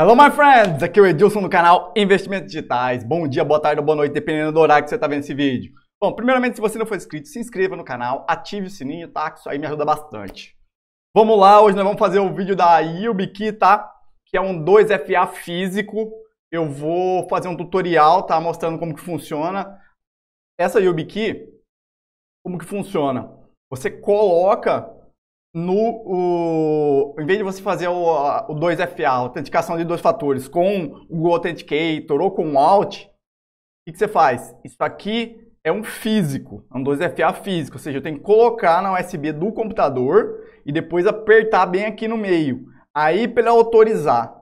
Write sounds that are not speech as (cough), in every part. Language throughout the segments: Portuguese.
Hello, my friends! Aqui é o Edilson do canal Investimentos Digitais. Bom dia, boa tarde ou boa noite, dependendo do horário que você está vendo esse vídeo. Bom, primeiramente, se você não for inscrito, se inscreva no canal, ative o sininho, tá? Que isso aí me ajuda bastante. Vamos lá, hoje nós vamos fazer o vídeo da YubiKey, tá? Que é um 2FA físico. Eu vou fazer um tutorial, tá? Mostrando como que funciona. Essa YubiKey, como que funciona? Você coloca no. O, em vez de você fazer o, o 2FA, a autenticação de dois fatores, com o Authenticator ou com o Alt, o que, que, você faz? Isso aqui é um físico, é um 2FA físico, ou seja, eu tenho que colocar na USB do computador e depois apertar bem aqui no meio. Aí para autorizar.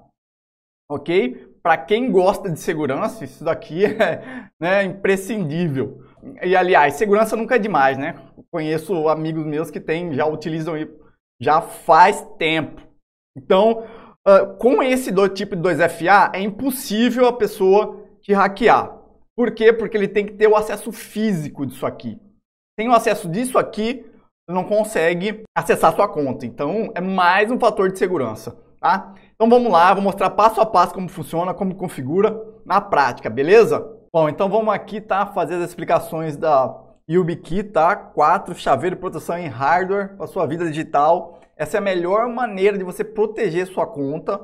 Ok? Para quem gosta de segurança, isso daqui (laughs) é né, imprescindível. E aliás, segurança nunca é demais, né? Conheço amigos meus que têm, já utilizam já faz tempo. Então, uh, com esse do tipo 2FA, é impossível a pessoa te hackear. Por quê? Porque ele tem que ter o acesso físico disso aqui. Tem o acesso disso aqui, não consegue acessar sua conta. Então, é mais um fator de segurança, tá? Então, vamos lá, vou mostrar passo a passo como funciona, como configura na prática, beleza? Bom, então vamos aqui, tá, fazer as explicações da YubiKey, tá? quatro chaveiro de proteção em hardware para sua vida digital. Essa é a melhor maneira de você proteger sua conta,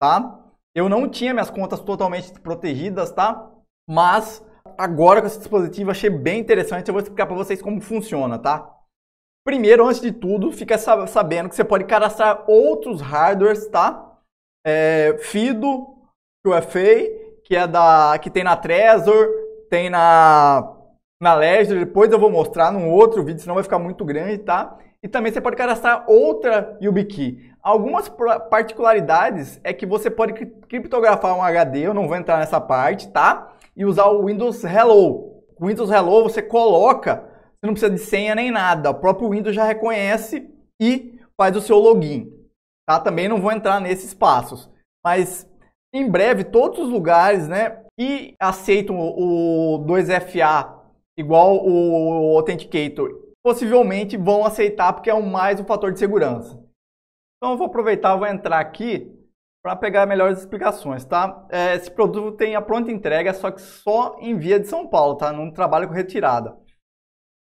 tá? Eu não tinha minhas contas totalmente protegidas, tá? Mas agora com esse dispositivo achei bem interessante, eu vou explicar para vocês como funciona, tá? Primeiro, antes de tudo, fica sabendo que você pode cadastrar outros hardwares, tá? É, Fido, QFA, que é da que tem na Trezor, tem na na Ledger, depois eu vou mostrar num outro vídeo, senão vai ficar muito grande, tá? E também você pode cadastrar outra YubiKey. Algumas particularidades é que você pode criptografar um HD, eu não vou entrar nessa parte, tá? E usar o Windows Hello. O Windows Hello você coloca, você não precisa de senha nem nada, o próprio Windows já reconhece e faz o seu login. Tá? Também não vou entrar nesses passos, mas em breve todos os lugares, né, e aceitam o 2FA igual o Authenticator, possivelmente vão aceitar porque é o mais um fator de segurança. Então eu vou aproveitar, vou entrar aqui para pegar melhores explicações, tá? É, esse produto tem a pronta entrega, só que só envia de São Paulo, tá? Não trabalha com retirada.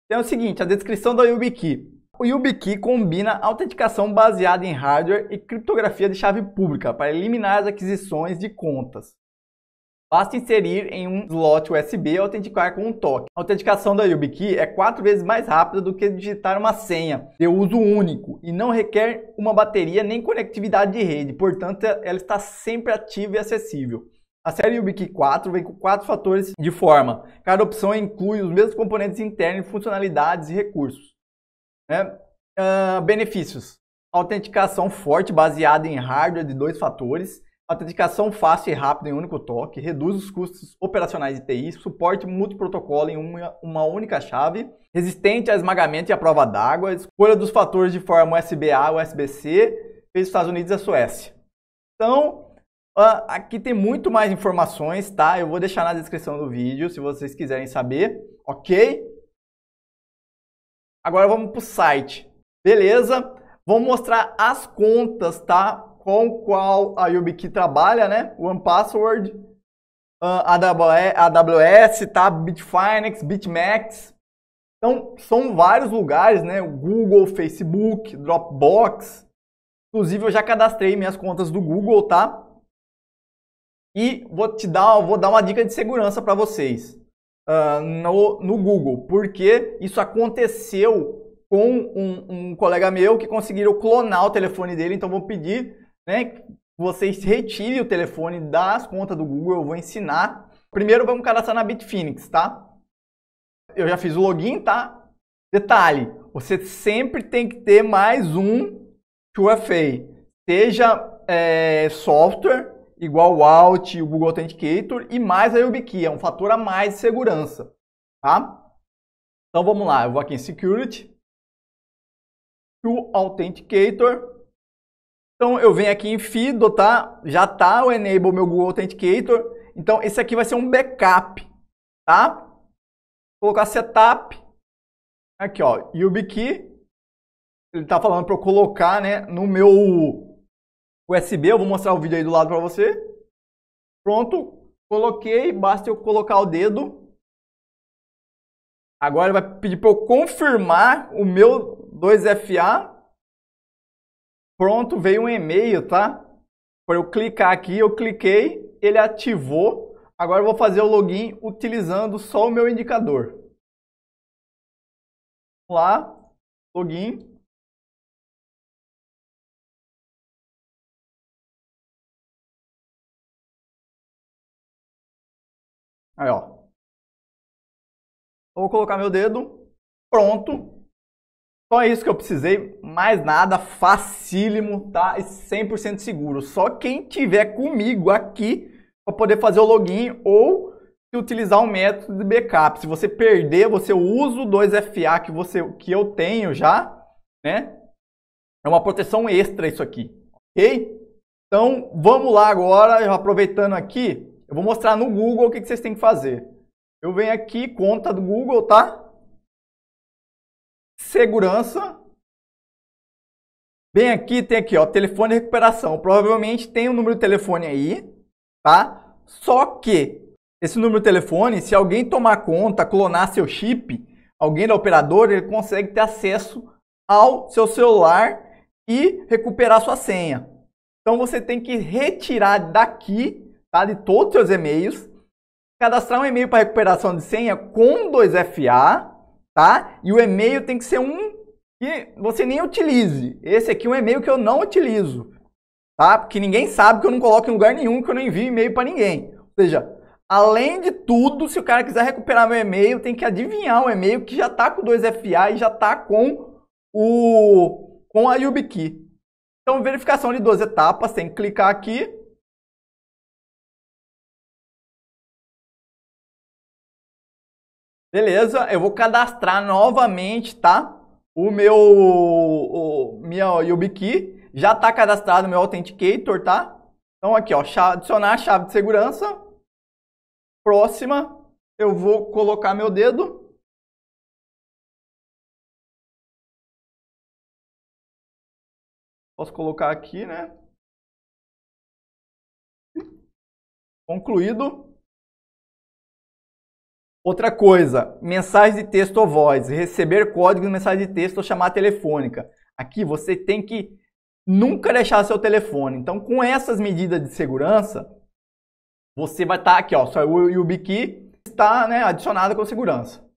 Então é o seguinte, a descrição da YubiKey. O YubiKey combina autenticação baseada em hardware e criptografia de chave pública para eliminar as aquisições de contas. Basta inserir em um slot USB e autenticar com um toque. A autenticação da YubiKey é quatro vezes mais rápida do que digitar uma senha de uso único e não requer uma bateria nem conectividade de rede, portanto ela está sempre ativa e acessível. A série YubiKey 4 vem com quatro fatores de forma. Cada opção inclui os mesmos componentes internos, funcionalidades e recursos. Né? Uh, benefícios. Autenticação forte baseada em hardware de dois fatores Autenticação fácil e rápida em um único toque, reduz os custos operacionais de TI, suporte multiprotocolo em uma, uma única chave, resistente a esmagamento e à prova d'água, escolha dos fatores de forma USB-A ou USB-C, fez os Estados Unidos e a Suécia. Então, ah, aqui tem muito mais informações, tá? Eu vou deixar na descrição do vídeo, se vocês quiserem saber, ok? Agora vamos para o site. Beleza? Vou mostrar as contas, tá? com qual a YubiKey trabalha, né? One Password, AWS, ah, tá? Bitfinex, Bitmax. Então, são vários lugares, né? Google, Facebook, Dropbox. Inclusive, eu já cadastrei minhas contas do Google, tá? E vou te dar, vou dar uma dica de segurança para vocês uh, no, no Google, porque isso aconteceu com um, um, colega meu que conseguiram clonar o telefone dele, então vou pedir né? Vocês retirem o telefone das contas do Google, eu vou ensinar. Primeiro vamos cadastrar na Bitfinex, tá? Eu já fiz o login, tá? Detalhe, você sempre tem que ter mais um 2FA. Seja é, software, igual o Alt, o Google Authenticator e mais a YubiKey, é um fator a mais de segurança, tá? Então vamos lá, eu vou aqui em Security, o Authenticator, então eu venho aqui em Fido, tá? Já tá o Enable meu Google Authenticator. Então esse aqui vai ser um backup, tá? Vou colocar setup. Aqui, ó, YubiKey. Ele tá falando para eu colocar, né, no meu USB. Eu vou mostrar o vídeo aí do lado para você. Pronto, coloquei, basta eu colocar o dedo. Agora ele vai pedir para eu confirmar o meu 2FA Pronto, veio um e-mail, tá? Para eu clicar aqui, eu cliquei, ele ativou. Agora eu vou fazer o login utilizando só o meu indicador. Vamos lá, login. Aí, ó. Vou colocar meu dedo. Pronto. Só então é isso que eu precisei, mais nada, facílimo, tá? E 100% seguro. Só quem tiver comigo aqui para poder fazer o login ou utilizar o método de backup. Se você perder, você usa o 2FA que você que eu tenho já, né? É uma proteção extra isso aqui, OK? Então, vamos lá agora, aproveitando aqui, eu vou mostrar no Google o que, que vocês têm que fazer. Eu venho aqui, conta do Google, tá? segurança. Bem aqui tem aqui, ó, telefone de recuperação. Provavelmente tem o um número de telefone aí, tá? Só que esse número de telefone, se alguém tomar conta, clonar seu chip, alguém da operadora, ele consegue ter acesso ao seu celular e recuperar sua senha. Então você tem que retirar daqui, tá, de todos os seus e-mails, cadastrar um e-mail para recuperação de senha com 2FA tá? E o e-mail tem que ser um que você nem utilize. Esse aqui é um e-mail que eu não utilizo, tá? Porque ninguém sabe que eu não coloco em lugar nenhum, que eu não envio e-mail para ninguém. Ou seja, além de tudo, se o cara quiser recuperar meu e-mail, tem que adivinhar um e-mail que já tá com 2FA e já tá com o com a YubiKey. Então, verificação de duas etapas, tem que clicar aqui, Beleza, eu vou cadastrar novamente, tá? O meu o, minha YubiKey já está cadastrado meu Authenticator, tá? Então aqui, ó, adicionar a chave de segurança. Próxima, eu vou colocar meu dedo. Posso colocar aqui, né? Concluído. Outra coisa, mensagem de texto ou voz, receber código de mensagem de texto ou chamada telefônica. Aqui você tem que nunca deixar seu telefone. Então, com essas medidas de segurança, você vai estar tá aqui, ó, só o YubiKey está né, adicionado com segurança.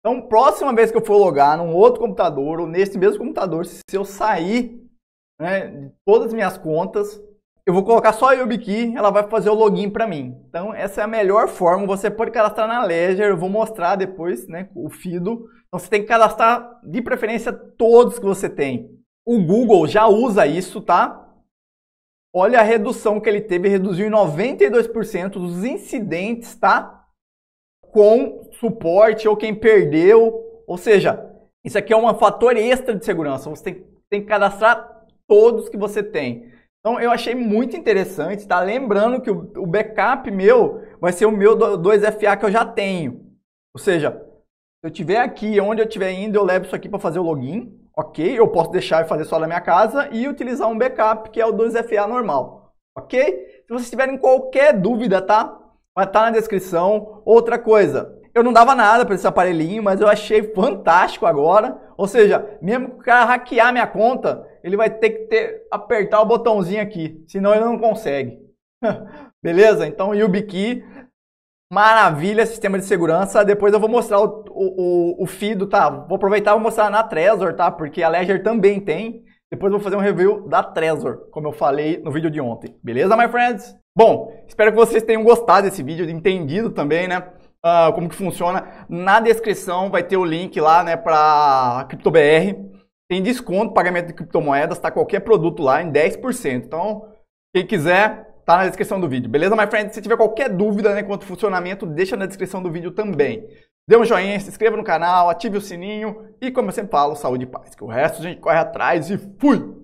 Então, próxima vez que eu for logar num outro computador ou nesse mesmo computador, se eu sair né, de todas as minhas contas, eu vou colocar só a YubiKey, ela vai fazer o login para mim. Então essa é a melhor forma, você pode cadastrar na Ledger, eu vou mostrar depois né, o FIDO. Então você tem que cadastrar de preferência todos que você tem. O Google já usa isso, tá? Olha a redução que ele teve, reduziu em 92% os incidentes, tá? Com suporte ou quem perdeu. Ou seja, isso aqui é um fator extra de segurança, você tem, tem que cadastrar todos que você tem. Então eu achei muito interessante, tá? Lembrando que o, backup meu vai ser o meu 2FA que eu já tenho. Ou seja, se eu tiver aqui, onde eu estiver indo, eu levo isso aqui para fazer o login, ok? Eu posso deixar e fazer só na minha casa e utilizar um backup que é o 2FA normal, ok? Se vocês tiverem qualquer dúvida, tá? Vai estar tá na descrição. Outra coisa, eu não dava nada para esse aparelhinho, mas eu achei fantástico agora. Ou seja, mesmo que o cara hackear minha conta, ele vai ter que ter, apertar o botãozinho aqui, senão ele não consegue. (laughs) Beleza? Então, YubiKey, maravilha, sistema de segurança. Depois eu vou mostrar o, o, o, Fido, tá? Vou aproveitar e vou mostrar na Trezor, tá? Porque a Ledger também tem. Depois eu vou fazer um review da Trezor, como eu falei no vídeo de ontem. Beleza, my friends? Bom, espero que vocês tenham gostado desse vídeo, entendido também, né? Uh, como que funciona. Na descrição vai ter o link lá, né, pra CryptoBR tem desconto, pagamento de criptomoedas, tá qualquer produto lá em 10%. Então, quem quiser, tá na descrição do vídeo. Beleza, my friend? Se tiver qualquer dúvida né, quanto ao funcionamento, deixa na descrição do vídeo também. Dê um joinha, se inscreva no canal, ative o sininho e, como eu sempre falo, saúde e paz. Que o resto a gente corre atrás e fui!